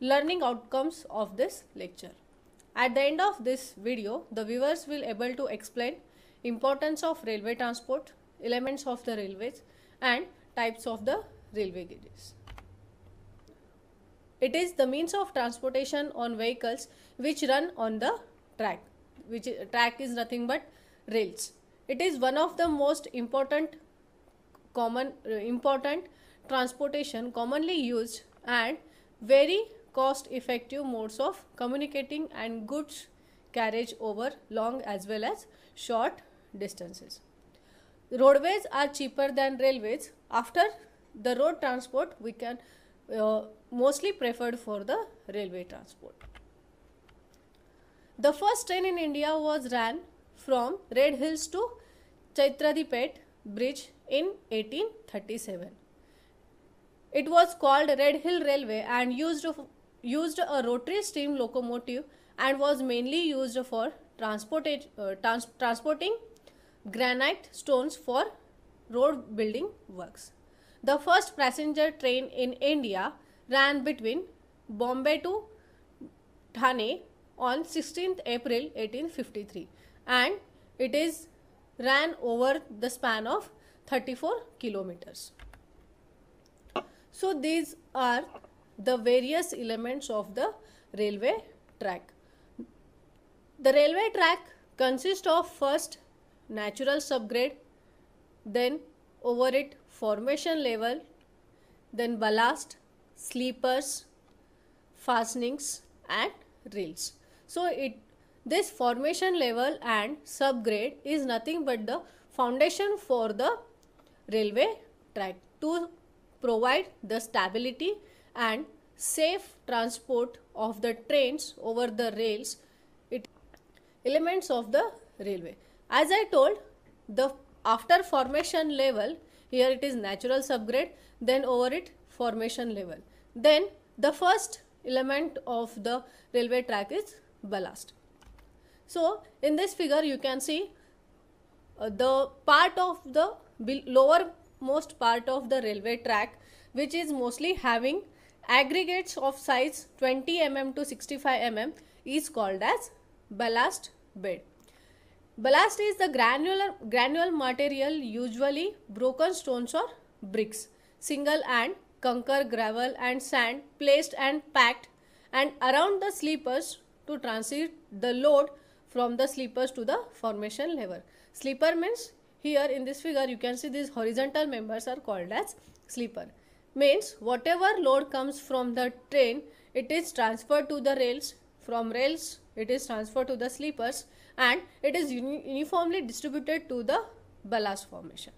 learning outcomes of this lecture. At the end of this video, the viewers will able to explain importance of railway transport, elements of the railways and types of the railway gauges. It is the means of transportation on vehicles which run on the track, which track is nothing but rails. It is one of the most important common important transportation commonly used and very cost effective modes of communicating and goods carriage over long as well as short distances. Roadways are cheaper than railways. After the road transport, we can uh, mostly preferred for the railway transport. The first train in India was ran from Red Hills to Chaitradipet Bridge in 1837. It was called Red Hill Railway and used used a rotary steam locomotive and was mainly used for transport, uh, trans transporting granite stones for road building works. The first passenger train in India ran between Bombay to Thane on 16th April 1853 and it is ran over the span of 34 kilometers. So these are the various elements of the railway track. The railway track consists of first natural subgrade, then over it formation level, then ballast, sleepers, fastenings and rails. So it this formation level and subgrade is nothing but the foundation for the railway track to provide the stability and safe transport of the trains over the rails it elements of the railway as i told the after formation level here it is natural subgrade then over it formation level then the first element of the railway track is ballast so in this figure you can see uh, the part of the lower most part of the railway track which is mostly having Aggregates of size 20 mm to 65 mm is called as ballast bed. Ballast is the granular, granular material usually broken stones or bricks, single and conquer gravel and sand placed and packed and around the sleepers to transit the load from the sleepers to the formation lever. Sleeper means here in this figure you can see these horizontal members are called as sleeper means whatever load comes from the train it is transferred to the rails from rails it is transferred to the sleepers and it is uni uniformly distributed to the ballast formation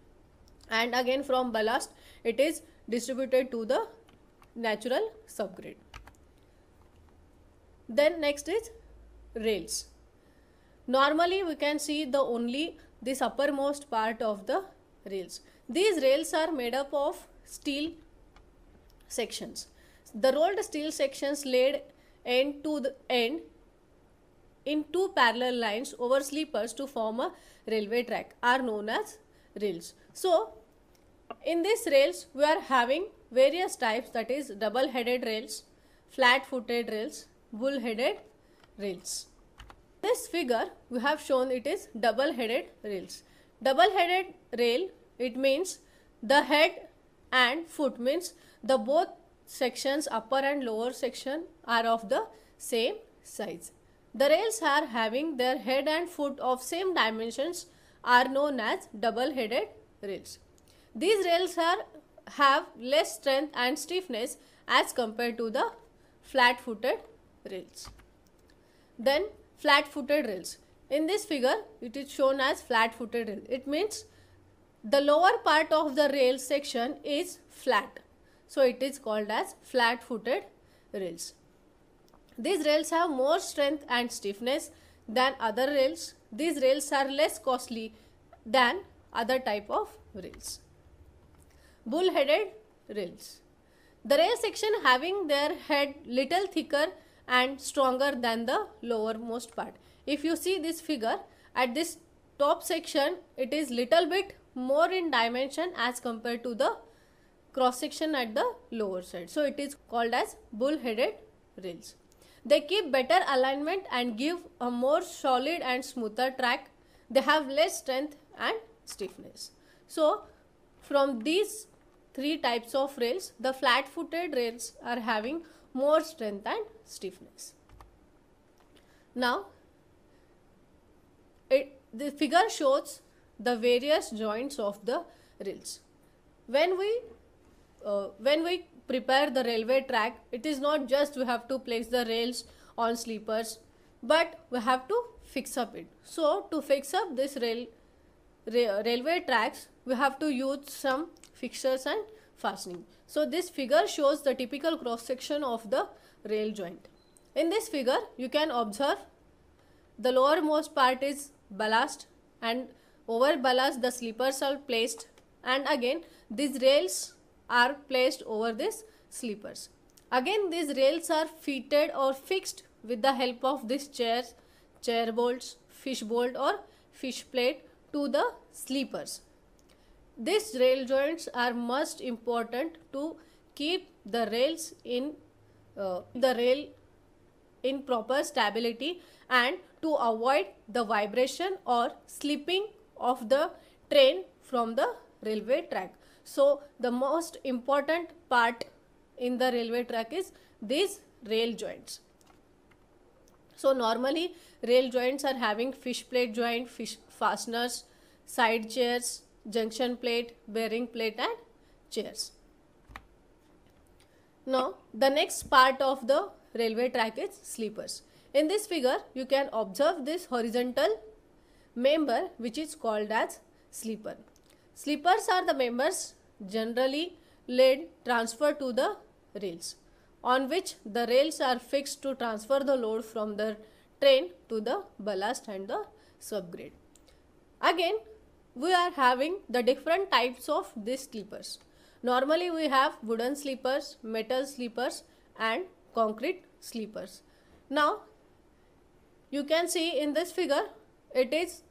and again from ballast it is distributed to the natural subgrid then next is rails normally we can see the only this uppermost part of the rails these rails are made up of steel sections. The rolled steel sections laid end to the end in two parallel lines over sleepers to form a railway track are known as rails. So, in these rails, we are having various types that is double headed rails, flat footed rails, bull headed rails. This figure we have shown it is double headed rails. Double headed rail it means the head and foot means the both sections upper and lower section are of the same size. The rails are having their head and foot of same dimensions are known as double headed rails. These rails are have less strength and stiffness as compared to the flat footed rails. Then flat footed rails. In this figure it is shown as flat footed rail. It means the lower part of the rail section is flat so it is called as flat-footed rails. These rails have more strength and stiffness than other rails. These rails are less costly than other type of rails. Bull-headed rails. The rail section having their head little thicker and stronger than the lowermost part. If you see this figure, at this top section, it is little bit more in dimension as compared to the cross section at the lower side. So it is called as bull-headed rails. They keep better alignment and give a more solid and smoother track. They have less strength and stiffness. So from these three types of rails, the flat-footed rails are having more strength and stiffness. Now, it, the figure shows the various joints of the rails. When we uh, when we prepare the railway track, it is not just we have to place the rails on sleepers, but we have to fix up it. So to fix up this rail ra railway tracks, we have to use some fixtures and fastening. So this figure shows the typical cross section of the rail joint. In this figure, you can observe the lowermost part is ballast and over ballast the sleepers are placed and again these rails are placed over these sleepers. Again these rails are fitted or fixed with the help of these chairs, chair bolts, fish bolt or fish plate to the sleepers. These rail joints are most important to keep the rails in uh, the rail in proper stability and to avoid the vibration or slipping of the train from the railway track. So the most important part in the railway track is these rail joints. So normally rail joints are having fish plate joint, fish fasteners, side chairs, junction plate, bearing plate and chairs. Now the next part of the railway track is sleepers. In this figure you can observe this horizontal member which is called as sleeper. Sleepers are the members generally lead transfer to the rails on which the rails are fixed to transfer the load from the train to the ballast and the subgrade. Again, we are having the different types of these sleepers. Normally, we have wooden sleepers, metal sleepers and concrete sleepers. Now, you can see in this figure, it is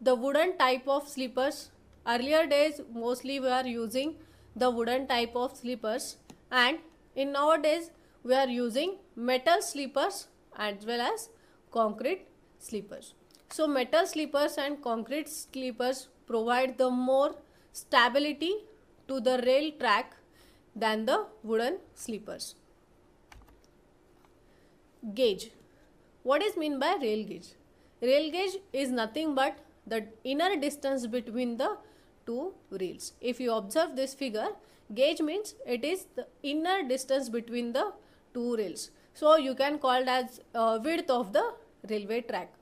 the wooden type of sleepers Earlier days mostly we are using the wooden type of sleepers and in nowadays we are using metal sleepers as well as concrete sleepers. So metal sleepers and concrete sleepers provide the more stability to the rail track than the wooden sleepers. Gauge. What is mean by rail gauge? Rail gauge is nothing but the inner distance between the two reels. If you observe this figure, gauge means it is the inner distance between the two rails. So you can call it as uh, width of the railway track.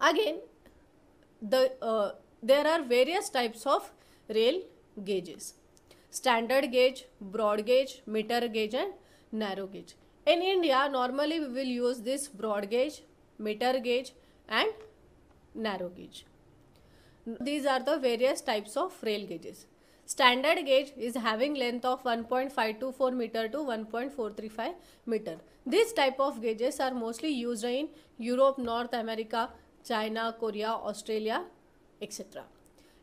Again, the uh, there are various types of rail gauges. Standard gauge, broad gauge, meter gauge and narrow gauge. In India, normally we will use this broad gauge, meter gauge and narrow gauge. These are the various types of rail gauges. Standard gauge is having length of 1.524 meter to 1.435 meter. This type of gauges are mostly used in Europe, North America, China, Korea, Australia, etc.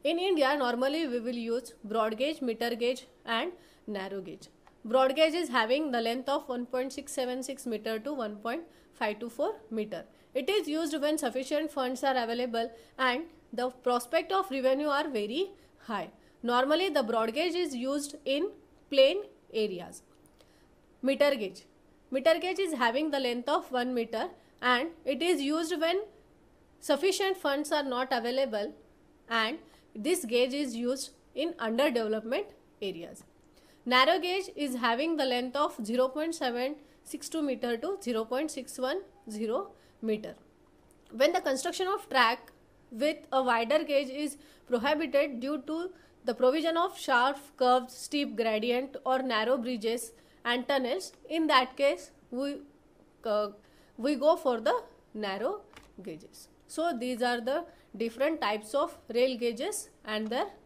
In India, normally we will use broad gauge, meter gauge and narrow gauge. Broad gauge is having the length of 1.676 meter to 1.524 meter. It is used when sufficient funds are available and the prospect of revenue are very high. Normally the broad gauge is used in plain areas. Meter gauge. Meter gauge is having the length of 1 meter and it is used when sufficient funds are not available and this gauge is used in underdevelopment areas. Narrow gauge is having the length of 0.762 meter to 0.610 meter. When the construction of track with a wider gauge is prohibited due to the provision of sharp curved steep gradient or narrow bridges and tunnels, in that case we, uh, we go for the narrow gauges. So these are the different types of rail gauges and their